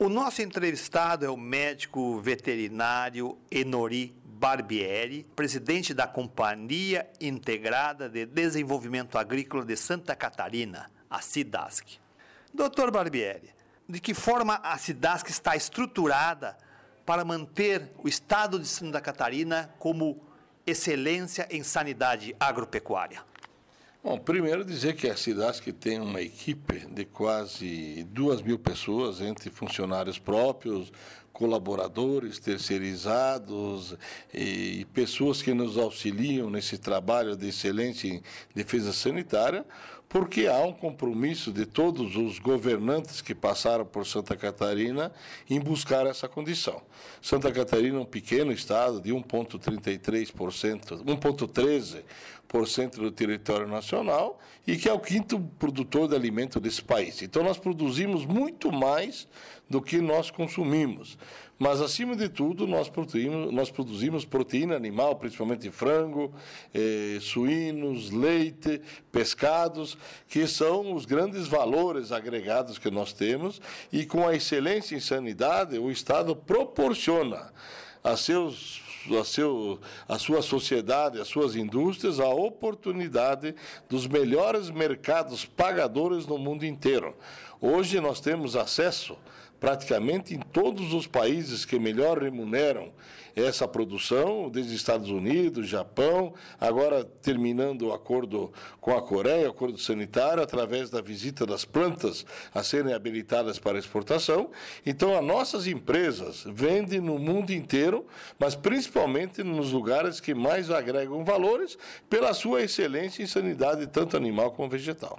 O nosso entrevistado é o médico veterinário Enori Barbieri, presidente da Companhia Integrada de Desenvolvimento Agrícola de Santa Catarina, a SIDASC. Doutor Barbieri, de que forma a SIDASC está estruturada para manter o estado de Santa Catarina como excelência em sanidade agropecuária? Bom, primeiro dizer que a Cidasc que tem uma equipe de quase duas mil pessoas, entre funcionários próprios, colaboradores, terceirizados e pessoas que nos auxiliam nesse trabalho de excelência em defesa sanitária, porque há um compromisso de todos os governantes que passaram por Santa Catarina em buscar essa condição. Santa Catarina é um pequeno estado de 1,33%, 1,13% do território nacional e que é o quinto produtor de alimento desse país. Então, nós produzimos muito mais do que nós consumimos. Mas, acima de tudo, nós produzimos, nós produzimos proteína animal, principalmente frango, eh, suínos, leite, pescados, que são os grandes valores agregados que nós temos. E com a excelência em sanidade, o Estado proporciona a, seus, a, seu, a sua sociedade, as suas indústrias, a oportunidade dos melhores mercados pagadores no mundo inteiro. Hoje nós temos acesso praticamente em todos os países que melhor remuneram essa produção, desde Estados Unidos, Japão, agora terminando o acordo com a Coreia, o acordo sanitário, através da visita das plantas a serem habilitadas para exportação. Então, as nossas empresas vendem no mundo inteiro, mas principalmente nos lugares que mais agregam valores pela sua excelência em sanidade, tanto animal como vegetal.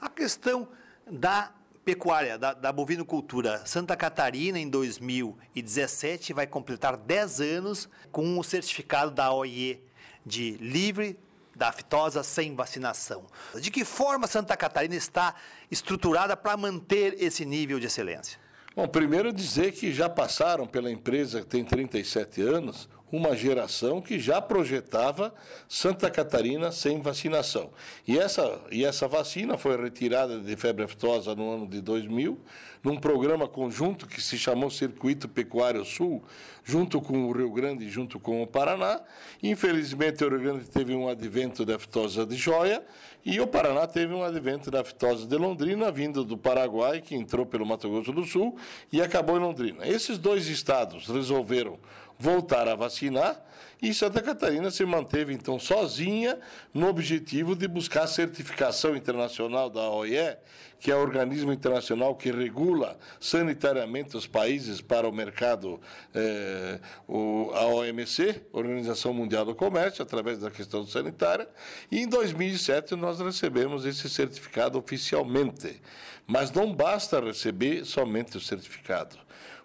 A questão da Pecuária da, da Bovinocultura Santa Catarina, em 2017, vai completar 10 anos com o certificado da OIE de livre da aftosa sem vacinação. De que forma Santa Catarina está estruturada para manter esse nível de excelência? Bom, primeiro dizer que já passaram pela empresa que tem 37 anos uma geração que já projetava Santa Catarina sem vacinação. E essa, e essa vacina foi retirada de febre aftosa no ano de 2000, num programa conjunto que se chamou Circuito Pecuário Sul, junto com o Rio Grande e junto com o Paraná. Infelizmente, o Rio Grande teve um advento da aftosa de joia e o Paraná teve um advento da aftosa de Londrina, vindo do Paraguai, que entrou pelo Mato Grosso do Sul e acabou em Londrina. Esses dois estados resolveram voltar a vacinar e Santa Catarina se manteve, então, sozinha no objetivo de buscar a certificação internacional da OIE, que é o organismo internacional que regula sanitariamente os países para o mercado, eh, o, a OMC, Organização Mundial do Comércio, através da questão sanitária. E em 2007 nós recebemos esse certificado oficialmente. Mas não basta receber somente o certificado.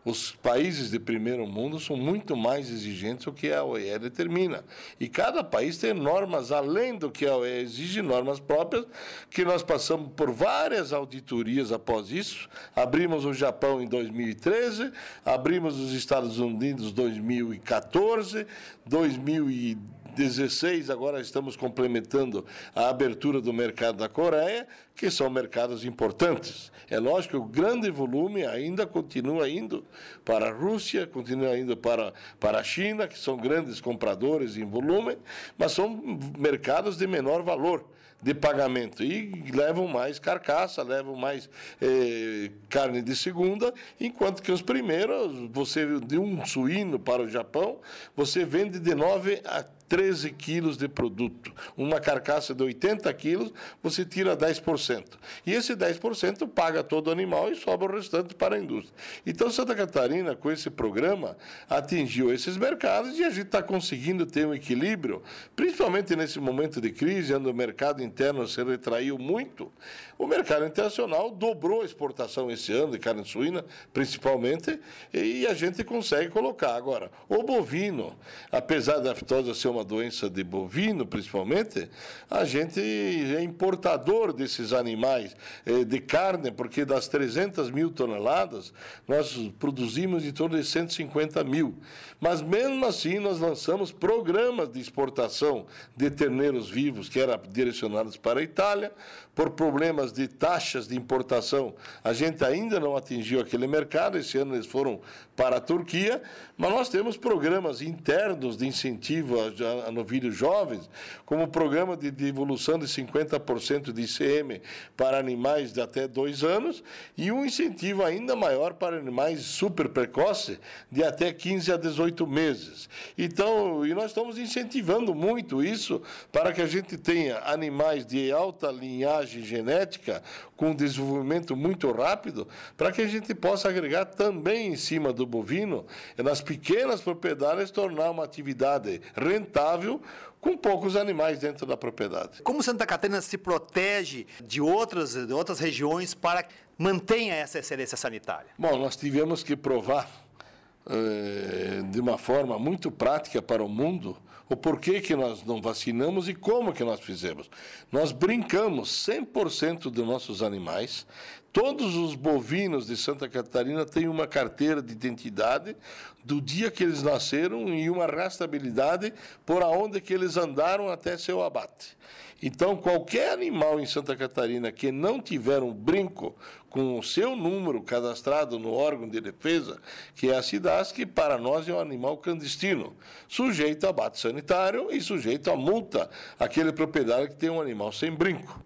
Os países de primeiro mundo são muito mais exigentes do que a OEA determina. E cada país tem normas além do que a OEA exige, normas próprias, que nós passamos por várias auditorias após isso. Abrimos o Japão em 2013, abrimos os Estados Unidos em 2014, 2010. 16, agora estamos complementando a abertura do mercado da Coreia, que são mercados importantes. É lógico que o grande volume ainda continua indo para a Rússia, continua indo para, para a China, que são grandes compradores em volume, mas são mercados de menor valor de pagamento e levam mais carcaça, levam mais eh, carne de segunda, enquanto que os primeiros, você de um suíno para o Japão, você vende de 9 a 13 quilos de produto. Uma carcaça de 80 quilos, você tira 10%. E esse 10% paga todo o animal e sobra o restante para a indústria. Então, Santa Catarina, com esse programa, atingiu esses mercados e a gente está conseguindo ter um equilíbrio, principalmente nesse momento de crise, onde o mercado interno se retraiu muito. O mercado internacional dobrou a exportação esse ano de carne suína, principalmente, e a gente consegue colocar. Agora, o bovino, apesar da aftosa ser uma uma doença de bovino, principalmente, a gente é importador desses animais eh, de carne, porque das 300 mil toneladas, nós produzimos em torno de 150 mil. Mas mesmo assim, nós lançamos programas de exportação de terneiros vivos, que eram direcionados para a Itália, por problemas de taxas de importação, a gente ainda não atingiu aquele mercado, esse ano eles foram para a Turquia, mas nós temos programas internos de incentivo novilhos jovens, como o programa de devolução de 50% de ICM para animais de até dois anos e um incentivo ainda maior para animais super precoces de até 15 a 18 meses. Então, e nós estamos incentivando muito isso para que a gente tenha animais de alta linhagem genética com desenvolvimento muito rápido, para que a gente possa agregar também em cima do bovino, nas pequenas propriedades, tornar uma atividade rentável sustentável com poucos animais dentro da propriedade. Como Santa Catarina se protege de outras, de outras regiões para manter mantenha essa excelência sanitária? Bom, nós tivemos que provar eh, de uma forma muito prática para o mundo o porquê que nós não vacinamos e como que nós fizemos. Nós brincamos 100% dos nossos animais, Todos os bovinos de Santa Catarina têm uma carteira de identidade do dia que eles nasceram e uma rastabilidade por aonde que eles andaram até seu abate. Então, qualquer animal em Santa Catarina que não tiver um brinco com o seu número cadastrado no órgão de defesa, que é a CIDAS, que para nós é um animal clandestino, sujeito a abate sanitário e sujeito a multa, aquele proprietário que tem um animal sem brinco.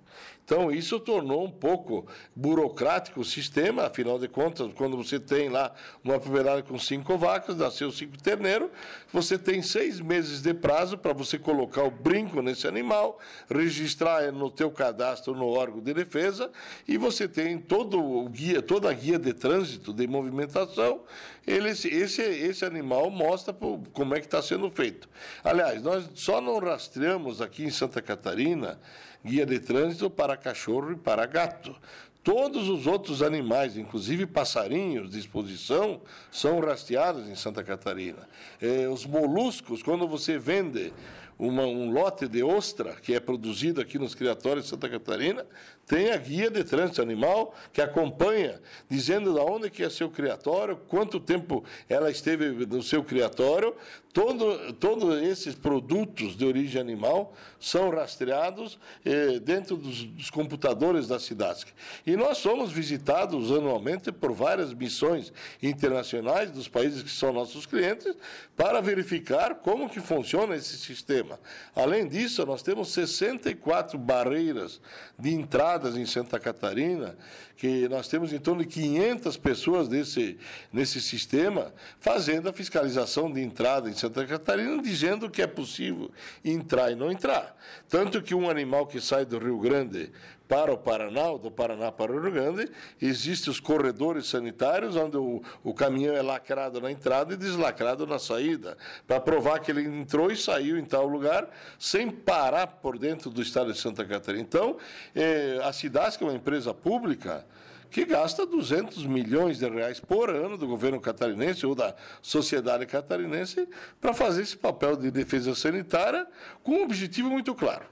Então, isso tornou um pouco burocrático o sistema, afinal de contas, quando você tem lá uma propriedade com cinco vacas, nasceu cinco terneiros, você tem seis meses de prazo para você colocar o brinco nesse animal, registrar no teu cadastro no órgão de defesa, e você tem todo o guia, toda a guia de trânsito, de movimentação, ele, esse, esse animal mostra como é que está sendo feito. Aliás, nós só não rastreamos aqui em Santa Catarina guia de trânsito para cachorro e para gato. Todos os outros animais, inclusive passarinhos de exposição, são rastreados em Santa Catarina. É, os moluscos, quando você vende uma, um lote de ostra que é produzido aqui nos criatórios de Santa Catarina, tem a guia de trânsito animal que acompanha, dizendo da onde que é seu criatório, quanto tempo ela esteve no seu criatório. Todo, todos esses produtos de origem animal são rastreados eh, dentro dos, dos, computadores da Cidasc. E nós somos visitados anualmente por várias missões internacionais dos países que são nossos clientes para verificar como que funciona esse sistema. Além disso, nós temos 64 barreiras de entrada em Santa Catarina, que nós temos em torno de 500 pessoas nesse, nesse sistema fazendo a fiscalização de entrada em Santa Catarina, dizendo que é possível entrar e não entrar. Tanto que um animal que sai do Rio Grande para o Paraná, ou do Paraná para o Rio Grande, existem os corredores sanitários, onde o, o caminhão é lacrado na entrada e deslacrado na saída, para provar que ele entrou e saiu em tal lugar, sem parar por dentro do estado de Santa Catarina. Então, eh, a Cidasc é uma empresa pública que gasta 200 milhões de reais por ano do governo catarinense ou da sociedade catarinense para fazer esse papel de defesa sanitária com um objetivo muito claro.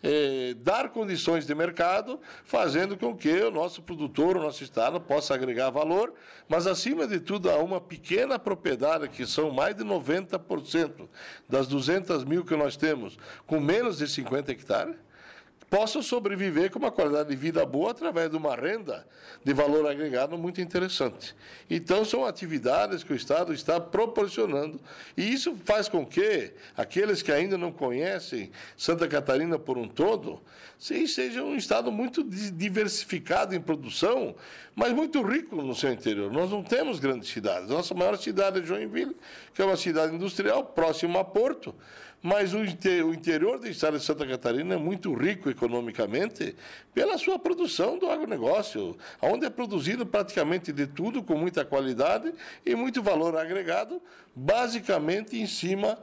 É, dar condições de mercado, fazendo com que o nosso produtor, o nosso Estado, possa agregar valor, mas, acima de tudo, a uma pequena propriedade, que são mais de 90% das 200 mil que nós temos, com menos de 50 hectares, possam sobreviver com uma qualidade de vida boa através de uma renda de valor agregado muito interessante. Então, são atividades que o Estado está proporcionando, e isso faz com que aqueles que ainda não conhecem Santa Catarina por um todo, seja um Estado muito diversificado em produção, mas muito rico no seu interior. Nós não temos grandes cidades. Nossa maior cidade é Joinville, que é uma cidade industrial próxima a Porto mas o, interior do estado de Santa Catarina é muito rico economicamente pela sua produção do agronegócio, onde é produzido praticamente de tudo com muita qualidade e muito valor agregado, basicamente em cima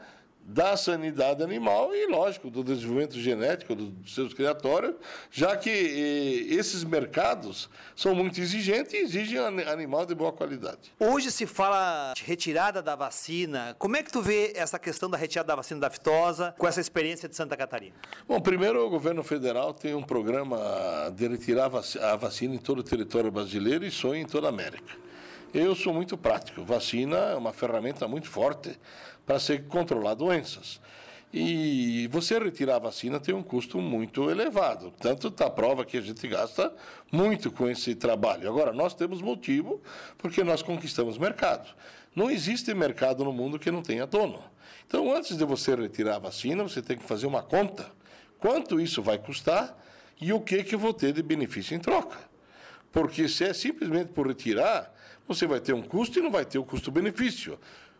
da sanidade animal e, lógico, do desenvolvimento genético dos seus criatórios, já que eh, esses mercados são muito exigentes e exigem animal de boa qualidade. Hoje se fala de retirada da vacina. Como é que tu vê essa questão da retirada da vacina da aftosa com essa experiência de Santa Catarina? Bom, primeiro o governo federal tem um programa de retirar a vacina em todo o território brasileiro e sonho em toda a América. Eu sou muito prático. Vacina é uma ferramenta muito forte para se controlar doenças. E você retirar a vacina tem um custo muito elevado. Tanto está a prova que a gente gasta muito com esse trabalho. Agora, nós temos motivo porque nós conquistamos mercado. Não existe mercado no mundo que não tenha dono. Então, antes de você retirar a vacina, você tem que fazer uma conta. Quanto isso vai custar e o que, que eu vou ter de benefício em troca? Porque se é simplesmente por retirar, você vai ter um custo e não vai ter o custo-benefício.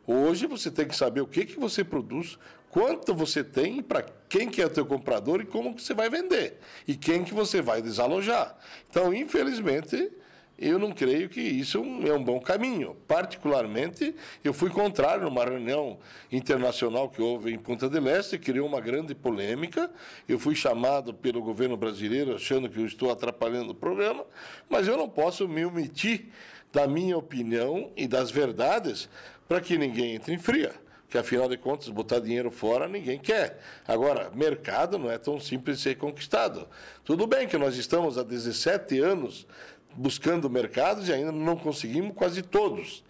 Hoje você tem que saber o que, que você produz, quanto você tem, para quem que é o teu comprador e como que você vai vender. E quem que você vai desalojar. Então, infelizmente, eu não creio que isso é um bom caminho. Particularmente, eu fui contrário numa reunião internacional que houve em Punta leste que criou uma grande polêmica. Eu fui chamado pelo governo brasileiro achando que eu estou atrapalhando o programa, mas eu não posso me omitir da minha opinião e das verdades para que ninguém entre em fria que afinal de contas, botar dinheiro fora ninguém quer. Agora, mercado não é tão simples de ser conquistado. Tudo bem que nós estamos há 17 anos buscando mercados e ainda não conseguimos quase todos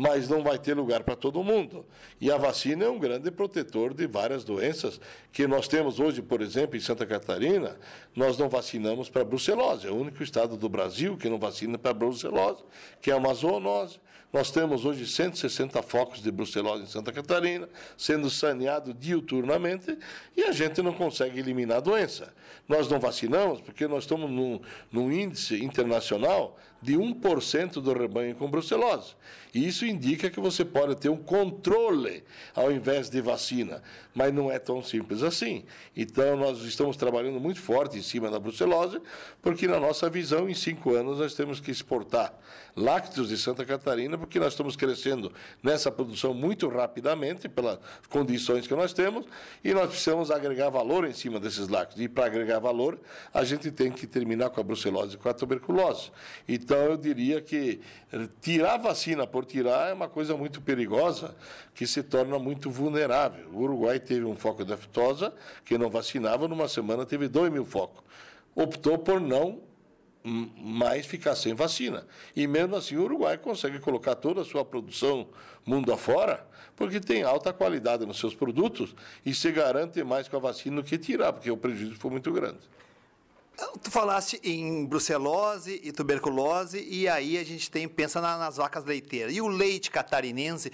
mas não vai ter lugar para todo mundo. E a vacina é um grande protetor de várias doenças que nós temos hoje, por exemplo, em Santa Catarina, nós não vacinamos para brucelose, é o único estado do Brasil que não vacina para brucelose, que é uma zoonose. Nós temos hoje 160 focos de brucelose em Santa Catarina, sendo saneado diuturnamente, e a gente não consegue eliminar a doença. Nós não vacinamos porque nós estamos num, num índice internacional de 1% do rebanho com brucelose. E isso indica que você pode ter um controle ao invés de vacina, mas não é tão simples assim. Então, nós estamos trabalhando muito forte em cima da brucelose, porque, na nossa visão, em cinco anos nós temos que exportar lácteos de Santa Catarina, porque nós estamos crescendo nessa produção muito rapidamente, pelas condições que nós temos, e nós precisamos agregar valor em cima desses lácteos. E, para agregar valor, a gente tem que terminar com a brucelose e com a tuberculose. Então, então, eu diria que tirar vacina por tirar é uma coisa muito perigosa, que se torna muito vulnerável. O Uruguai teve um foco da aftosa, que não vacinava, numa semana teve 2 mil focos. Optou por não mais ficar sem vacina. E mesmo assim o Uruguai consegue colocar toda a sua produção mundo afora, porque tem alta qualidade nos seus produtos e se garante mais com a vacina do que tirar, porque o prejuízo foi muito grande. Então, tu falaste em brucelose e tuberculose, e aí a gente tem, pensa na, nas vacas leiteiras. E o leite catarinense,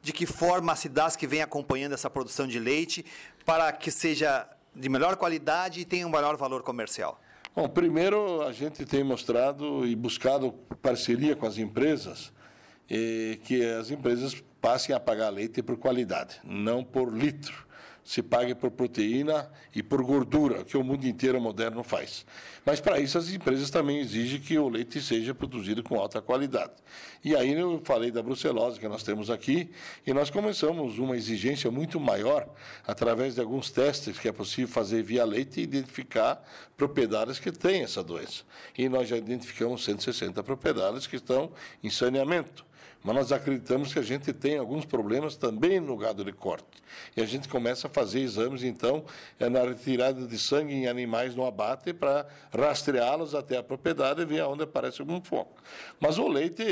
de que forma as cidades que vem acompanhando essa produção de leite para que seja de melhor qualidade e tenha um maior valor comercial? Bom, primeiro a gente tem mostrado e buscado parceria com as empresas, eh, que as empresas passem a pagar leite por qualidade, não por litro se pague por proteína e por gordura, que o mundo inteiro moderno faz. Mas para isso as empresas também exigem que o leite seja produzido com alta qualidade. E aí eu falei da brucelose que nós temos aqui, e nós começamos uma exigência muito maior através de alguns testes que é possível fazer via leite e identificar propriedades que têm essa doença. E nós já identificamos 160 propriedades que estão em saneamento. Mas nós acreditamos que a gente tem alguns problemas também no gado de corte. E a gente começa a fazer exames, então, é na retirada de sangue em animais no abate para rastreá-los até a propriedade e ver onde aparece algum foco. Mas o leite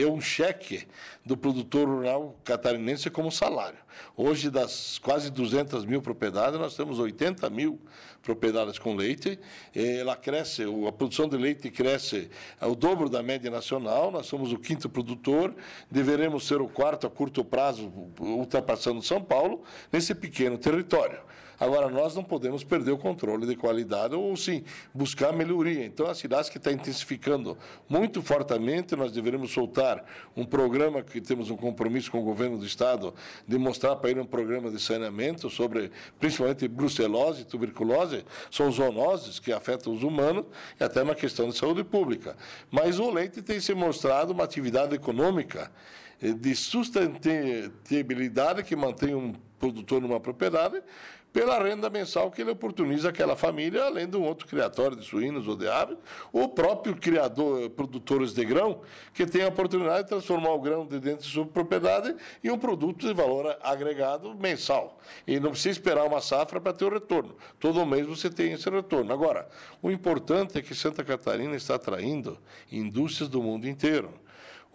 é um cheque do produtor rural catarinense como salário. Hoje, das quase 200 mil propriedades, nós temos 80 mil propriedades com leite. Ela cresce, a produção de leite cresce ao é dobro da média nacional, nós somos o quinto produtor deveremos ser o quarto a curto prazo, ultrapassando São Paulo, nesse pequeno território. Agora, nós não podemos perder o controle de qualidade ou, sim, buscar melhoria. Então, as cidades que está intensificando muito fortemente, nós deveremos soltar um programa que temos um compromisso com o governo do Estado de mostrar para ele um programa de saneamento sobre, principalmente, brucelose, tuberculose, são zoonoses que afetam os humanos e até uma questão de saúde pública. Mas o leite tem se mostrado uma atividade econômica eh, de sustentabilidade que mantém um produtor numa propriedade pela renda mensal que ele oportuniza àquela família, além de um outro criatório de suínos ou de aves, ou próprio criador, eh, produtores de grão, que tem a oportunidade de transformar o grão de dentro de sua propriedade em um produto de valor agregado mensal. E não precisa esperar uma safra para ter o retorno. Todo mês você tem esse retorno. Agora, o importante é que Santa Catarina está atraindo indústrias do mundo inteiro.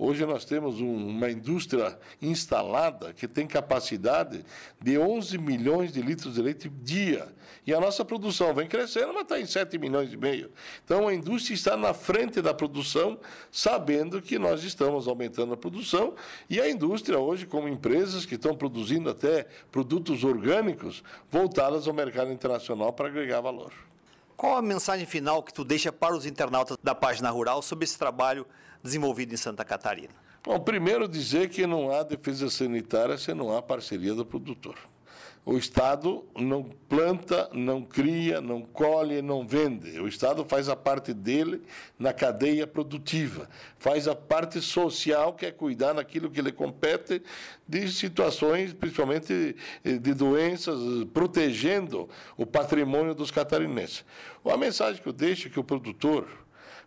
Hoje nós temos uma indústria instalada que tem capacidade de 11 milhões de litros de leite dia. E a nossa produção vem crescendo, mas está em 7 milhões e meio. Então a indústria está na frente da produção, sabendo que nós estamos aumentando a produção. E a indústria hoje, como empresas que estão produzindo até produtos orgânicos, voltadas ao mercado internacional para agregar valor. Qual a mensagem final que tu deixa para os internautas da página rural sobre esse trabalho desenvolvido em Santa Catarina? Bom, primeiro dizer que não há defesa sanitária se não há parceria do produtor o Estado não planta, não cria, não colhe, não vende. O Estado faz a parte dele na cadeia produtiva, faz a parte social, que é cuidar naquilo que lhe compete, de situações, principalmente eh, de doenças, protegendo o patrimônio dos catarinenses. A mensagem que eu deixo é que o produtor,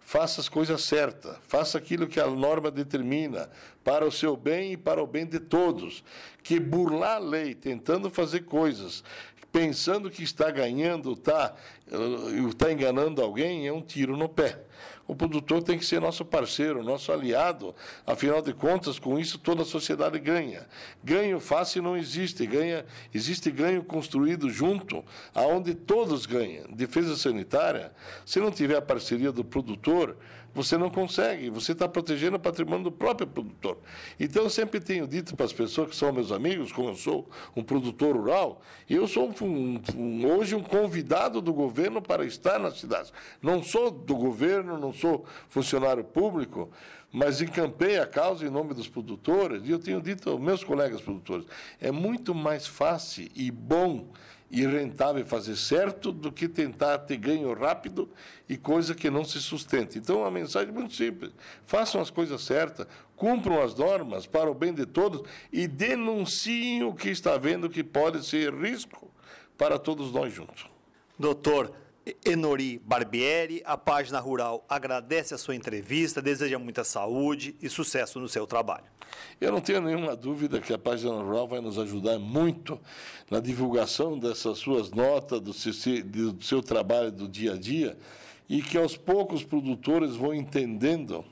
faça as coisas certas, faça aquilo que a norma determina, para o seu bem e para o bem de todos. Que burlar a lei, tentando fazer coisas, pensando que está ganhando, está eh, está enganando alguém, é um tiro no pé o produtor tem que ser nosso parceiro, nosso aliado. Afinal de contas, com isso toda a sociedade ganha. Ganho fácil não existe, ganha, existe ganho construído junto, aonde todos ganham. Defesa sanitária, se não tiver a parceria do produtor, você não consegue, você está protegendo o patrimônio do próprio produtor. Então, eu sempre tenho dito para as pessoas que são meus amigos, como eu sou um produtor rural, eu sou um, um, hoje um convidado do governo para estar nas cidades. Não sou do governo, não sou funcionário público, mas encampei a causa em nome dos produtores, e eu tenho dito aos meus colegas produtores, é muito mais fácil e bom e rentável fazer certo do que tentar ter ganho rápido e coisa que não se sustenta. Então, a mensagem é muito simples. Façam as coisas certas, cumpram as normas para o bem de todos e denunciem o que está vendo que pode ser risco para todos nós juntos. Doutor, Enori Barbieri, a página Rural agradece a sua entrevista, deseja muita saúde e sucesso no seu trabalho. Eu não tenho nenhuma dúvida que a página Rural vai nos ajudar muito na divulgação dessas suas notas, do seu, do seu trabalho do dia a dia e que aos poucos produtores vão entendendo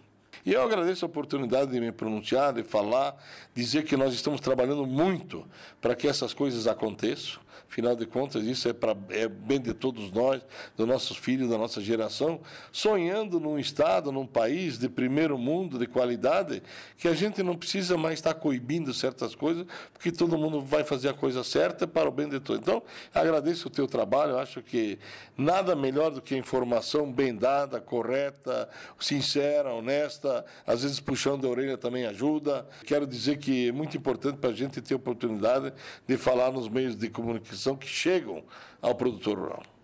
e eu agradeço a oportunidade de me pronunciar, de falar, dizer que nós estamos trabalhando muito para que essas coisas aconteçam. Afinal de contas, isso é, para é bem de todos nós, dos nossos filhos, da nossa geração, sonhando num Estado, num país de primeiro mundo, de qualidade, que a gente não precisa mais estar coibindo certas coisas, porque todo mundo vai fazer a coisa certa para o bem de todos. Então, agradeço o teu trabalho, acho que nada melhor do que a informação bem dada, correta, sincera, honesta, às vezes puxando a orelha também ajuda. Quero dizer que é muito importante para a gente ter oportunidade de falar nos meios de comunicação que são que chegam ao produtor rural.